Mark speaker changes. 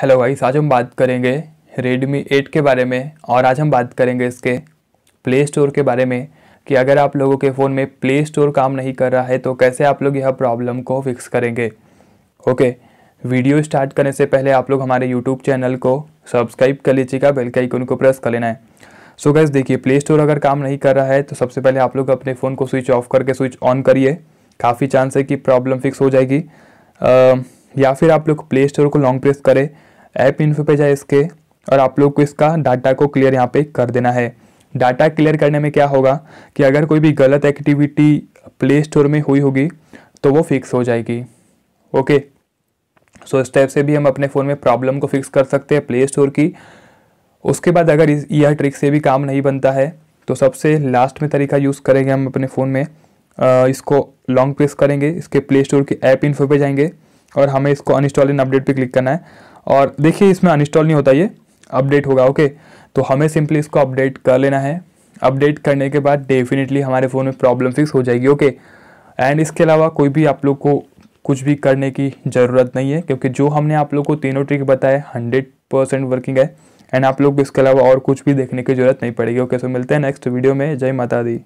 Speaker 1: hello guys आज हम बात करेंगे रेडमी 8 के बारे में और आज हम बात करेंगे इसके प्ले स्टोर के बारे में कि अगर आप लोगों के फ़ोन में प्ले स्टोर काम नहीं कर रहा है तो कैसे आप लोग यह प्रॉब्लम को फिक्स करेंगे ओके वीडियो स्टार्ट करने से पहले आप लोग हमारे यूट्यूब चैनल को सब्सक्राइब कर लीजिएगा बेल के आइकन को प्रेस कर लेना है सो गैस देखिए प्ले स्टोर अगर काम नहीं कर रहा है तो सबसे पहले आप लोग अपने फ़ोन को स्विच ऑफ करके स्विच ऑन करिए काफ़ी चांस है कि प्रॉब्लम फिक्स हो जाएगी आ, या फिर आप लोग प्ले स्टोर को लॉन्ग प्रेस करें ऐप इन्फो पे जाए इसके और आप लोग को इसका डाटा को क्लियर यहाँ पे कर देना है डाटा क्लियर करने में क्या होगा कि अगर कोई भी गलत एक्टिविटी प्ले स्टोर में हुई होगी तो वो फिक्स हो जाएगी ओके सो इस टाइप से भी हम अपने फ़ोन में प्रॉब्लम को फिक्स कर सकते हैं प्ले स्टोर की उसके बाद अगर इस यह ट्रिक से भी काम नहीं बनता है तो सबसे लास्ट में तरीका यूज़ करेंगे हम अपने फ़ोन में आ, इसको लॉन्ग प्रेस करेंगे इसके प्ले स्टोर के ऐप इन्फो पे जाएंगे और हमें इसको अनइंस्टॉल इन अपडेट पे क्लिक करना है और देखिए इसमें अनइंस्टॉल नहीं होता ये अपडेट होगा ओके तो हमें सिंपली इसको अपडेट कर लेना है अपडेट करने के बाद डेफिनेटली हमारे फ़ोन में प्रॉब्लम फिक्स हो जाएगी ओके एंड इसके अलावा कोई भी आप लोग को कुछ भी करने की ज़रूरत नहीं है क्योंकि जो हमने आप लोग को तीनों ट्रिक बताए हंड्रेड परसेंट वर्किंग है एंड आप लोग को इसके अलावा और कुछ भी देखने की ज़रूरत नहीं पड़ेगी ओके सो मिलते हैं नेक्स्ट वीडियो में जय माता दी